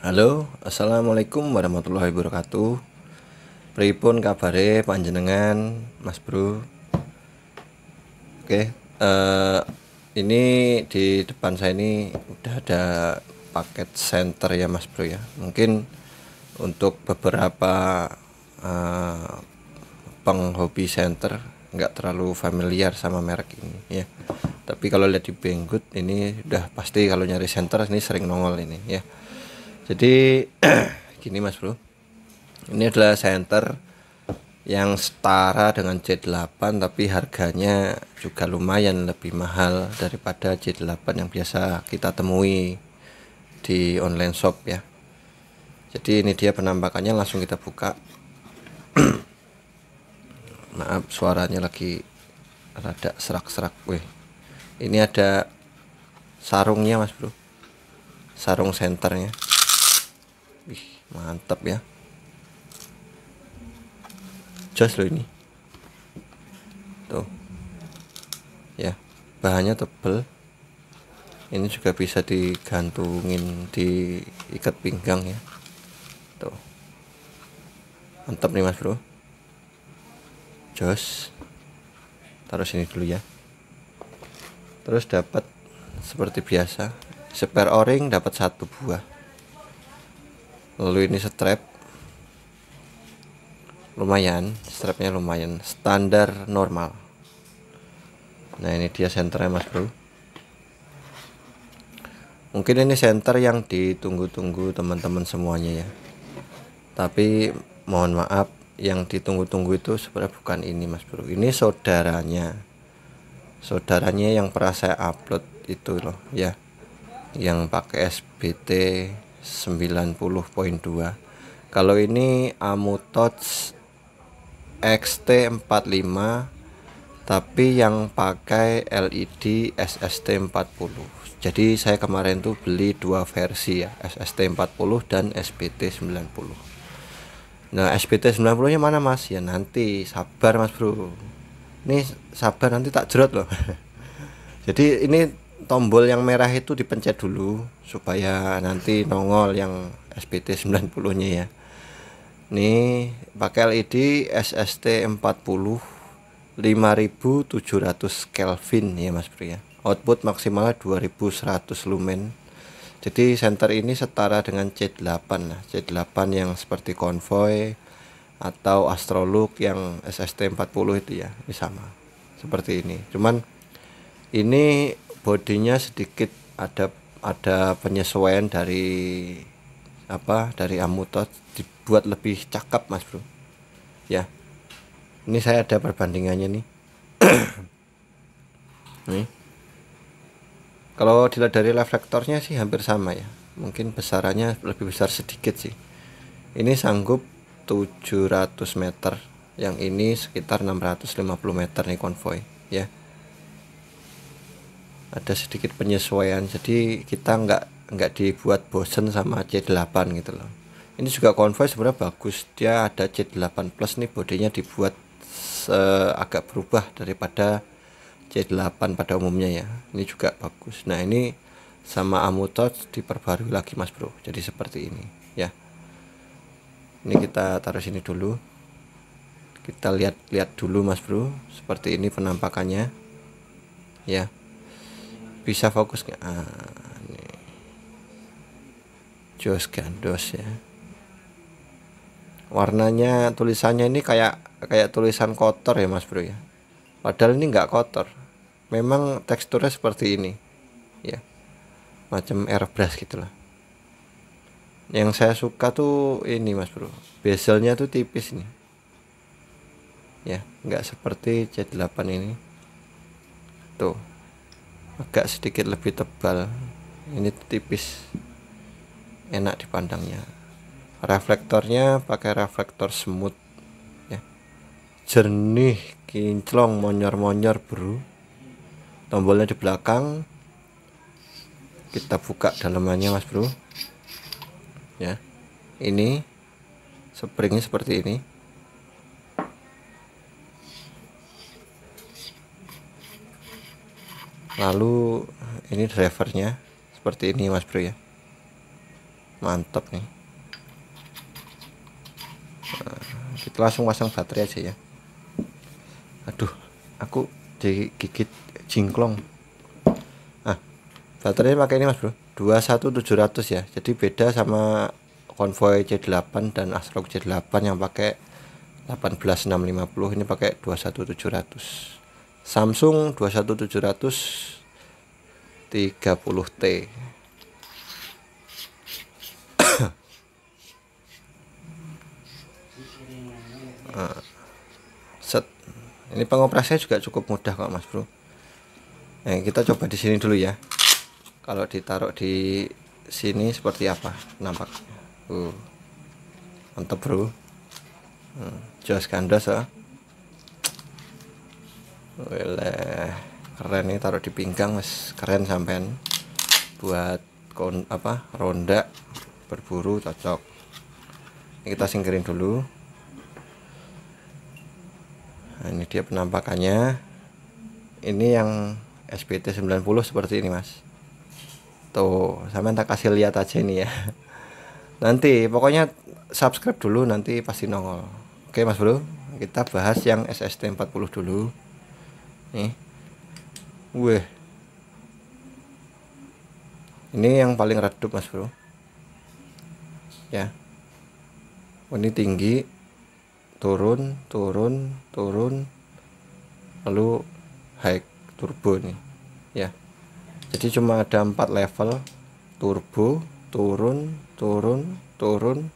Halo, Assalamualaikum warahmatullahi wabarakatuh Pripun kabare panjenengan Mas Bro Oke uh, Ini di depan saya ini Udah ada paket center ya Mas Bro ya Mungkin untuk beberapa uh, Penghobi center nggak terlalu familiar sama merek ini ya Tapi kalau lihat di Benggut ini udah pasti kalau nyari center ini sering nongol ini ya jadi gini Mas Bro. Ini adalah center yang setara dengan C8 tapi harganya juga lumayan lebih mahal daripada C8 yang biasa kita temui di online shop ya. Jadi ini dia penampakannya langsung kita buka. Maaf suaranya lagi rada serak-serak weh. Ini ada sarungnya Mas Bro. Sarung senternya mantap ya jos loh ini tuh ya bahannya tebel ini juga bisa digantungin di ikat pinggang ya tuh mantap nih mas bro jos taruh sini dulu ya terus dapat seperti biasa spare o-ring dapat satu buah lalu ini strap lumayan strapnya lumayan standar normal nah ini dia senternya mas bro mungkin ini senter yang ditunggu-tunggu teman-teman semuanya ya tapi mohon maaf yang ditunggu-tunggu itu sebenarnya bukan ini mas bro ini saudaranya saudaranya yang pernah saya upload itu loh ya yang pakai SBT 90.2 kalau ini Amutouch XT45 tapi yang pakai LED SST40 jadi saya kemarin tuh beli dua versi ya SST40 dan spt 90 nah spt 90 nya mana mas ya nanti sabar mas bro ini sabar nanti tak jerot loh jadi ini tombol yang merah itu dipencet dulu supaya nanti nongol yang SPT 90 nya ya ini pakai LED SST 40 5700 Kelvin ya Mas Bro ya output maksimal 2100 lumen jadi center ini setara dengan C8 nah, C8 yang seperti konvoy atau astrolog yang SST 40 itu ya ini sama seperti ini cuman ini bodinya sedikit ada ada penyesuaian dari apa dari Amuto dibuat lebih cakep mas bro ya ini saya ada perbandingannya nih nih kalau dilihat dari reflektornya sih hampir sama ya mungkin besarannya lebih besar sedikit sih ini sanggup 700 meter yang ini sekitar 650 meter nih konvoy ya ada sedikit penyesuaian jadi kita nggak nggak dibuat bosen sama C8 gitu loh ini juga konvoy sebenarnya bagus dia ada C8 plus nih bodinya dibuat agak berubah daripada C8 pada umumnya ya ini juga bagus nah ini sama Amutot diperbarui lagi mas bro jadi seperti ini ya ini kita taruh sini dulu kita lihat-lihat dulu mas bro seperti ini penampakannya ya bisa fokus nggak ah, ini, Jos Gandos ya warnanya tulisannya ini kayak kayak tulisan kotor ya mas bro ya padahal ini nggak kotor memang teksturnya seperti ini ya macam airbrush gitulah yang saya suka tuh ini mas bro bezelnya tuh tipis nih ya nggak seperti C8 ini tuh agak sedikit lebih tebal ini tipis enak dipandangnya reflektornya pakai reflektor semut ya jernih kinclong monyor-monyor bro tombolnya di belakang kita buka dalamannya mas bro ya ini springnya seperti ini lalu ini drivernya seperti ini mas bro ya mantap nih nah, kita langsung pasang baterai aja ya aduh aku digigit jingklong ah baterainya pakai ini mas bro 21700 ya jadi beda sama konvoy C8 dan Astro C8 yang pakai 18650 ini pakai 21700 Samsung 21700 30T ah. set ini pengoperasinya juga cukup mudah kok mas bro nah, kita coba di sini dulu ya kalau ditaruh di sini seperti apa nampak uh, mantap bro hmm, jelas kandas ya ah. Weleh, keren nih taruh di pinggang mas, keren sampean. Buat kon apa ronda berburu cocok. Ini kita singkirin dulu. Nah, ini dia penampakannya. Ini yang SPT 90 seperti ini mas. Tuh, sampean tak kasih lihat aja ini ya. Nanti pokoknya subscribe dulu nanti pasti nongol. Oke mas bro, kita bahas yang SST 40 dulu nih weh ini yang paling redup mas bro ya ini tinggi turun turun turun lalu high turbo nih ya jadi cuma ada empat level turbo turun turun turun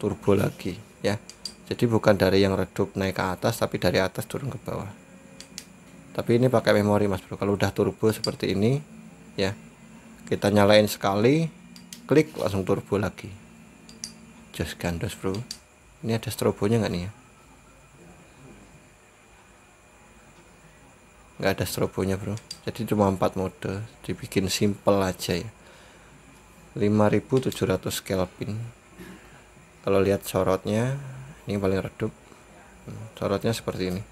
turbo lagi ya jadi bukan dari yang redup naik ke atas tapi dari atas turun ke bawah tapi ini pakai memori mas bro kalau udah turbo seperti ini ya kita nyalain sekali klik langsung turbo lagi just gandos bro ini ada strobonya nggak nih ya nggak ada strobonya bro jadi cuma empat mode dibikin simple aja ya 5700 kelvin kalau lihat sorotnya ini paling redup hmm, sorotnya seperti ini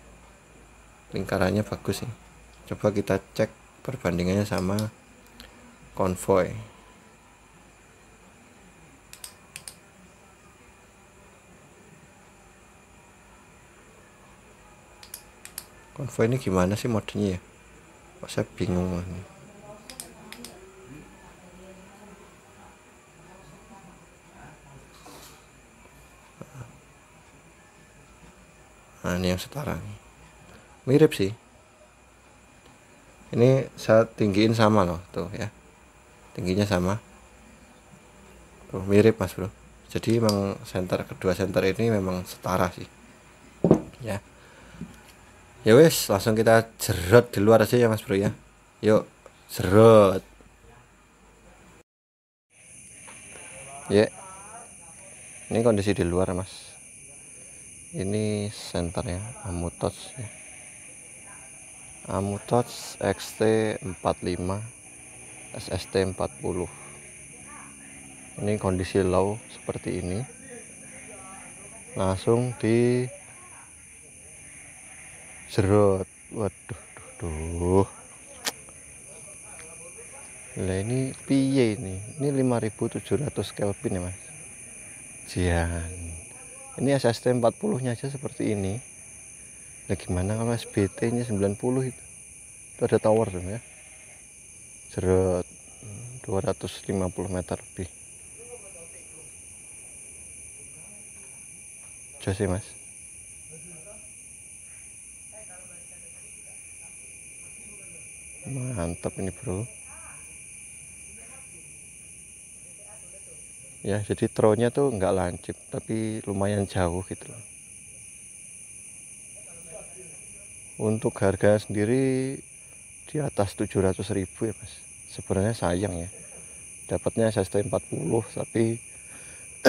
lingkarannya bagus ya coba kita cek perbandingannya sama konvoy konvoy ini gimana sih modenya ya kok saya bingung ini nah ini yang setara nih mirip sih ini saya tinggiin sama loh tuh ya tingginya sama tuh mirip mas bro jadi memang center kedua center ini memang setara sih ya ya wes langsung kita jerot di luar aja ya mas bro ya yuk jerot ya yeah. ini kondisi di luar mas ini senternya amutos ya Amutox XT45 SST40 ini kondisi low seperti ini langsung di jerut waduh duh, duh. Nah ini piye ini ini 5700 Kelvin ya mas Jian ini SST40 nya aja seperti ini nah gimana kalau SBT nya 90 itu itu ada tower ya seret 250 meter lebih jauh sih mas mantap ini bro ya jadi tronya tuh nggak lancip tapi lumayan jauh gitu loh untuk harga sendiri di atas 700 ribu ya mas sebenarnya sayang ya dapatnya saya setelah 40 tapi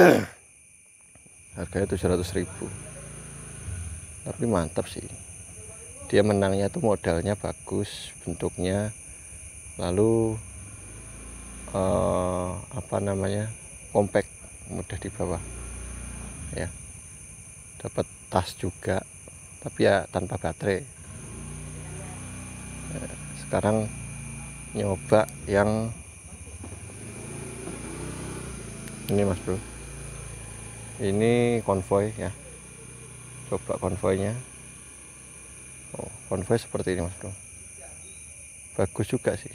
harganya 700 ribu tapi mantap sih dia menangnya tuh modalnya bagus bentuknya lalu eh, apa namanya kompak mudah dibawa ya dapat tas juga tapi ya tanpa baterai sekarang nyoba yang ini mas bro ini konvoy ya coba konvoynya oh, konvoy seperti ini mas bro bagus juga sih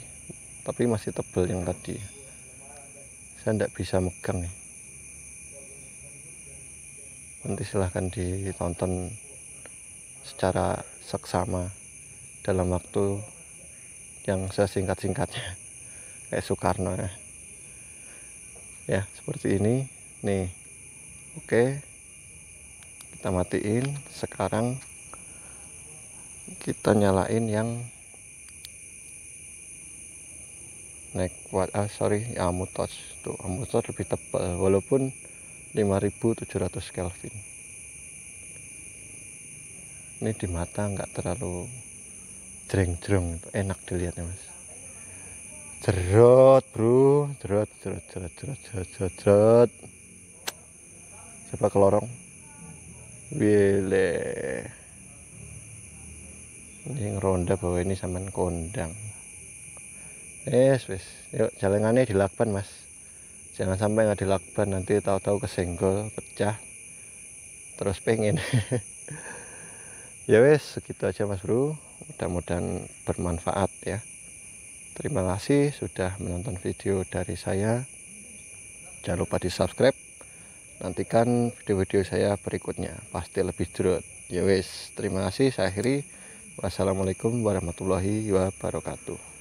tapi masih tebel yang tadi saya tidak bisa megang nih nanti silahkan ditonton secara seksama dalam waktu yang sesingkat-singkatnya kayak Soekarno ya. ya seperti ini nih oke kita matiin sekarang kita nyalain yang neck what ah sorry ya amutos tuh amutos lebih tebal walaupun 5700 Kelvin ini di mata nggak terlalu jreng-jreng enak dilihatnya mas cerut bro cerut cerut cerut cerut cerut cerut jerot. coba ke lorong wile ini ngeronda bahwa ini saman kondang yes wes yuk jalanannya dilakban mas jangan sampai nggak dilakban nanti tahu-tahu kesenggol pecah terus pengen ya wes segitu aja mas bro mudah-mudahan bermanfaat ya terima kasih sudah menonton video dari saya jangan lupa di subscribe nantikan video-video saya berikutnya pasti lebih jerut ya wes terima kasih saya akhiri wassalamualaikum warahmatullahi wabarakatuh